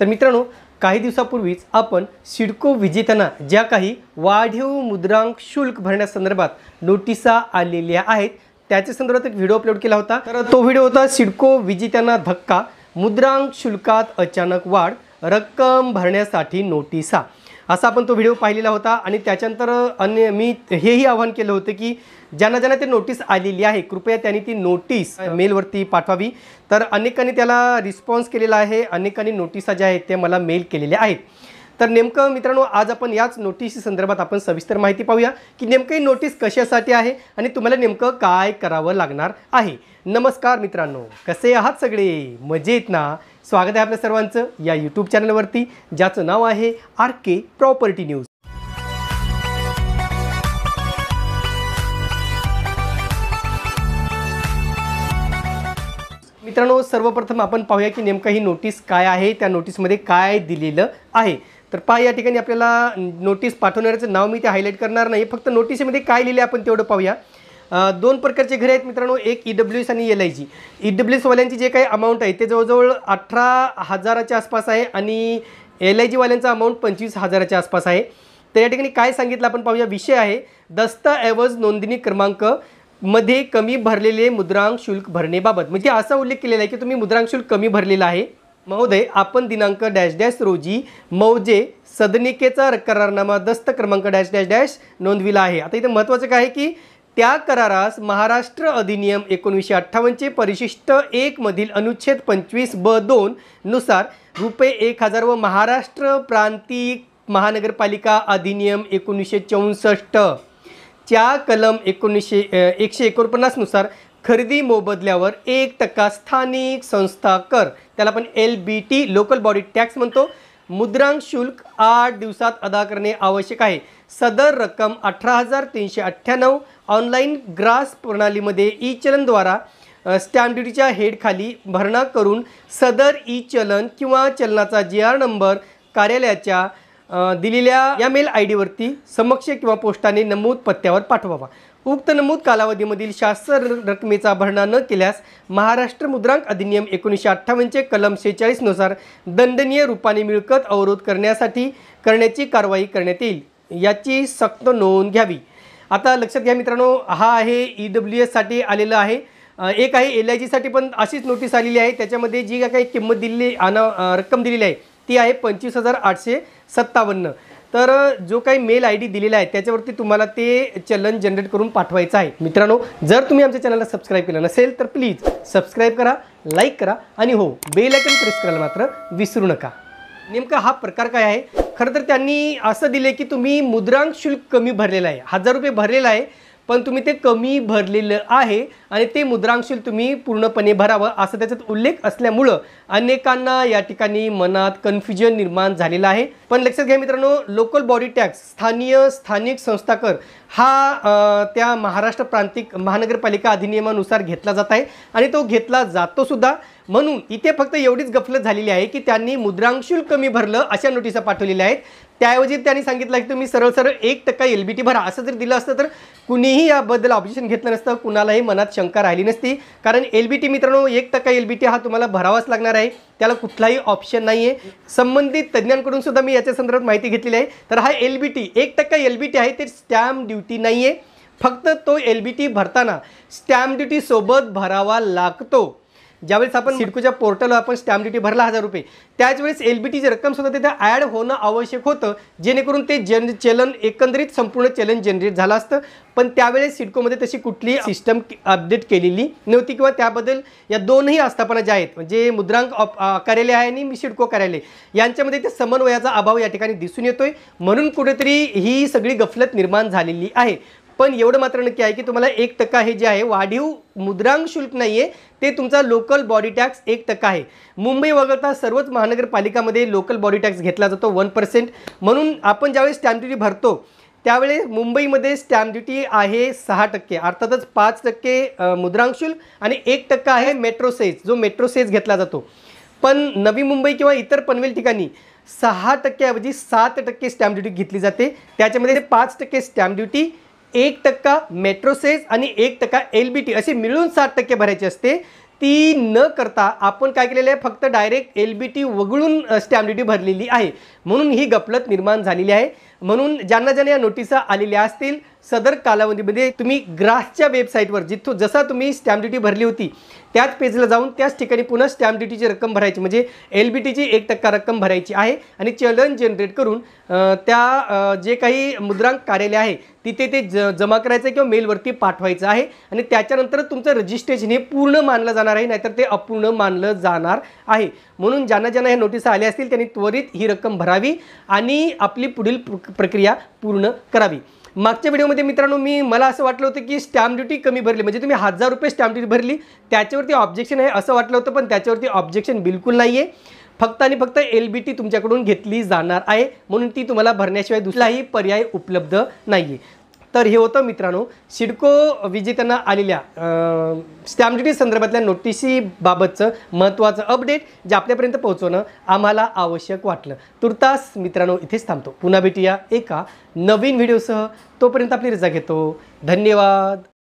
तर मित्रांनो काही दिवसापूर्वीच आपण सिडको विजेत्यांना ज्या काही वाढीव मुद्रांक शुल्क भरण्यासंदर्भात नोटिसा आलेल्या आहेत त्याच्या संदर्भात एक व्हिडिओ अपलोड केला होता तर तो व्हिडिओ होता सिडको विजेत्यांना धक्का मुद्रांक शुल्कात अचानक वाढ रक्कम भरण्यासाठी नोटिसा असा आपण तो व्हिडिओ पाहिलेला होता आणि त्याच्यानंतर अन्य मी हेही आवाहन केलं होतं की ज्यांना ज्यांना ते नोटीस आलेली आहे कृपया त्यांनी ती नोटीस हो. मेलवरती पाठवावी तर अनेकांनी त्याला रिस्पॉन्स केलेला आहे अनेकांनी नोटिसा ज्या आहेत त्या मला मेल केलेल्या आहेत तर नेमकं मित्रांनो आज आपण याच नोटीस संदर्भात आपण सविस्तर माहिती पाहूया की नेमकं नोटीस कशासाठी आहे आणि तुम्हाला नेमकं काय करावं लागणार आहे नमस्कार मित्रांनो कसे आहात सगळे मजेत ना स्वागत आहे आपल्या सर्वांचं या यूट्यूब चॅनलवरती ज्याचं नाव आहे आर के प्रॉपर्टी न्यूज मित्रांनो सर्वप्रथम आपण पाहूया की नेमकं ही नोटीस काय आहे त्या नोटीसमध्ये काय दिलेलं आहे तर पहा या ठिकाणी आपल्याला नोटीस पाठवणाऱ्याचं नाव मी ते हायलाईट करणार नाही फक्त नोटीसमध्ये काय लिहिले आपण तेवढं पाहूया दोन प्रकारचे घरे आहेत मित्रांनो एक ई डब्ल्यू एस आणि L I G E e W एसवाल्यांची जे काही अमाऊंट आहे ते जवळजवळ अठरा हजाराच्या आसपास आहे आणि एल आय जीवाल्यांचा अमाऊंट पंचवीस हजाराच्या आसपास आहे तर या ठिकाणी काय सांगितलं आपण पाहूया विषय आहे दस्तऐवज नोंदणी क्रमांक मध्ये कमी भरलेले मुद्रांक शुल्क भरणेबाबत म्हणजे असा उल्लेख केलेला आहे की तुम्ही मुद्रांक शुल्क कमी भरलेला आहे महोदय आपण दिनांक डॅश डॅश रोजी मौजे सदनिकेचा करारनामा दस्त क्रमांक डॅश डॅश डॅश नोंदविला आहे आता इथे महत्त्वाचं काय आहे की त्या करारास महाराष्ट्र अधिनियम एकोणीसशे अठ्ठावन्नचे परिशिष्ट एकमधील अनुच्छेद पंचवीस ब दोन नुसार रुपये एक हजार व महाराष्ट्र प्रांतिक महानगरपालिका अधिनियम एकोणीसशे चौसष्ट च्या कलम एकोणीसशे एकशे एकोणपन्नासनुसार खरेदी मोबदल्यावर एक टक्का स्थानिक संस्था कर त्याला आपण L B T local body tax म्हणतो मुद्रांक शुल्क आठ दिवसात अदा करणे आवश्यक आहे सदर रक्कम अठरा हजार तीनशे अठ्ठ्याण्णव ऑनलाईन ग्रास प्रणालीमध्ये ई चलनद्वारा स्टॅम्प ड्युटीच्या हेडखाली भरणा करून सदर ई चलन किंवा चलनाचा जी आर नंबर कार्यालयाच्या दिलेल्या या मेल आय डीवरती समक्ष किंवा पोस्टाने नमूद पत्त्यावर पाठवावा उक्त नमूद कालावधीमधील शास्त्र रकमेचा भरणा न केल्यास महाराष्ट्र मुद्रांक अधिनियम एकोणीसशे अठ्ठावन्नचे कलम शेहेचाळीसनुसार दंडनीय रूपाने मिळकत अवरोध करण्यासाठी करण्याची कारवाई करण्यात येईल याची सक्त नोंद घ्यावी आता लक्षात घ्या मित्रांनो हा आहे ई e डब्ल्यू एससाठी आलेला आहे एक आहे एल आय जीसाठी पण अशीच नोटीस आलेली आहे त्याच्यामध्ये जी काही किंमत दिलेली आना रक्कम दिलेली आहे ती आहे पंचवीस हजार आठशे सत्तावन्न तर जो काही मेल आय डी दिलेला आहे त्याच्यावरती तुम्हाला ते चलन जनरेट करून पाठवायचं आहे मित्रांनो जर तुम्ही आमच्या चॅनलला सबस्क्राईब केलं नसेल तर प्लीज सबस्क्राईब करा लाईक करा आणि हो बेलायकन प्रेस करायला मात्र विसरू नका नेमका हा प्रकार काय आहे खरं तर त्यांनी असं दिले की तुम्ही मुद्रांक शुल्क कमी भरलेला आहे हजार रुपये भरलेला आहे पण तुम्ही ते कमी भरलेलं आहे आणि ते मुद्रांकशील तुम्ही पूर्णपणे भरावं असं त्याच्यात उल्लेख असल्यामुळं अनेकांना या ठिकाणी मनात कन्फ्युजन निर्माण झालेलं आहे पण लक्षात घ्या मित्रांनो लोकल बॉडी टॅक्स स्थानीय स्थानिक संस्थाकर हा त्या महाराष्ट्र प्रांतिक महानगरपालिका अधिनियमानुसार घेतला जात आहे आणि तो घेतला जातो सुद्धा म्हणून इथे फक्त एवढीच गफलत झालेली आहे की त्यांनी मुद्रांक शुल्क कमी भरलं अशा नोटिसा पाठवलेल्या आहेत त्याऐवजी त्यांनी सांगितलं की तुम्ही सरळ सरळ एक टक्का एल बी टी भरा असं जर दिलं असतं तर कुणीही याबद्दल ऑब्जेक्शन घेतलं नसतं कुणालाही मनात शंका राहिली नसती कारण एल बी टी मित्रांनो एक टक्का एल बी टी हा तुम्हाला भरावाच लागणार आहे त्याला कुठलाही ऑप्शन नाही आहे संबंधित तज्ज्ञांकडून सुद्धा मी याच्या संदर्भात माहिती घेतलेली आहे तर हा एल बी टी एक टक्का एल बी टी आहे ते स्टॅम्प ड्युटी नाही आहे फक्त तो एल बी टी भरताना स्टॅम्प ड्युटीसोबत भरावा लागतो ज्यावेळेस आपण सिडकोच्या पोर्टलवर आपण स्टॅम्प ड्युटी भरला हजार रुपये त्याच वेळेस टीची रक्कम सुद्धा तिथे ॲड होणं आवश्यक होतं जेणेकरून ते जन चलन एकंदरीत संपूर्ण चलन जनरेट झालं असतं पण त्यावेळेस सिडकोमध्ये तशी कुठलीही सिस्टम अपडेट केलेली नव्हती किंवा त्याबद्दल या दोनही आस्थापना ज्या आहेत म्हणजे मुद्रांक कार्यालय आहे आणि सिडको कार्यालय यांच्यामध्ये ते समन्वयाचा अभाव या ठिकाणी दिसून येतोय म्हणून कुठेतरी ही सगळी गफलत निर्माण झालेली आहे पण एवढं मात्र नक्की आहे की तुम्हाला एक टक्का हे जे आहे वाढीव मुद्रांक शुल्क नाही आहे ते तुमचा लोकल बॉडी टॅक्स एक टक्का आहे मुंबई वगळता सर्वच महानगरपालिकामध्ये लोकल बॉडी टॅक्स घेतला जातो वन पर्सेंट म्हणून आपण ज्यावेळेस स्टॅम्प ड्युटी भरतो त्यावेळेस मुंबईमध्ये स्टॅम्प ड्युटी आहे सहा टक्के अर्थातच पाच टक्के मुद्रांक शुल्क आणि एक टक्का आहे मेट्रो सेज जो मेट्रो सेज घेतला जातो पण नवी मुंबई किंवा इतर पनवेल ठिकाणी सहा टक्क्याऐवजी सात टक्के स्टॅम्प ड्युटी घेतली जाते त्याच्यामध्ये पाच टक्के स्टॅम्प ड्युटी एक टक्का मेट्रोसेस आणि एक टक्का एल बी टी अशी मिळून सात टक्के भरायचे असते ती न करता आपण काय केलेलं आहे फक्त डायरेक्ट एल बी टी वगळून स्टॅम्प भरलेली आहे म्हणून ही गपलत निर्माण झालेली आहे म्हणून ज्यांना ज्यांना या नोटिसा आलेल्या असतील सदर कालावधीमध्ये म्हणजे तुम्ही ग्रासच्या वेबसाईटवर जिथं जसा तुम्ही स्टॅम्प ड्युटी भरली होती त्याच पेजला जाऊन त्याच ठिकाणी पुन्हा स्टॅम्प ड्युटीची रक्कम भरायची म्हणजे एल बी टीची एक टक्का रक्कम भरायची आहे आणि चलन जनरेट करून त्या जे काही मुद्रांक कार्यालय आहे तिथे ते ज जमा करायचं किंवा मेलवरती पाठवायचं आहे आणि त्याच्यानंतर तुमचं रजिस्ट्रेशन हे पूर्ण मानलं जाणार आहे नाहीतर ते अपूर्ण मानलं जाणार आहे म्हणून ज्यांना ज्यांना ह्या नोटीस आल्या असतील त्यांनी त्वरित ही रक्कम भरावी आणि आपली पुढील प्रक्रिया पूर्ण करावी मागच्या व्हिडिओमध्ये मित्रांनो मी मला असं वाटलं होतं की स्टॅम्प ड्युटी कमी भरली म्हणजे तुम्ही हजार रुपये स्टॅम्प ड्युटी भरली त्याच्यावरती ऑब्जेक्शन आहे असं वाटलं होतं पण त्याच्यावरती ऑब्जेक्शन बिलकुल नाही आहे फक्त आणि फक्त एल बी टी तुमच्याकडून घेतली जाणार आहे म्हणून ती तुम्हाला भरण्याशिवाय दुसराही पर्याय उपलब्ध नाही आहे तर हे होतं मित्रांनो सिडको विजेत्यांना आलेल्या स्टॅम्प ड्युटी संदर्भातल्या नोटिसीबाबतचं महत्त्वाचं अपडेट जे आपल्यापर्यंत पोहोचवणं आम्हाला आवश्यक वाटलं तुर्तास मित्रांनो इथेच थांबतो पुन्हा भेटूया एका नवीन व्हिडिओसह तोपर्यंत आपली रजा घेतो धन्यवाद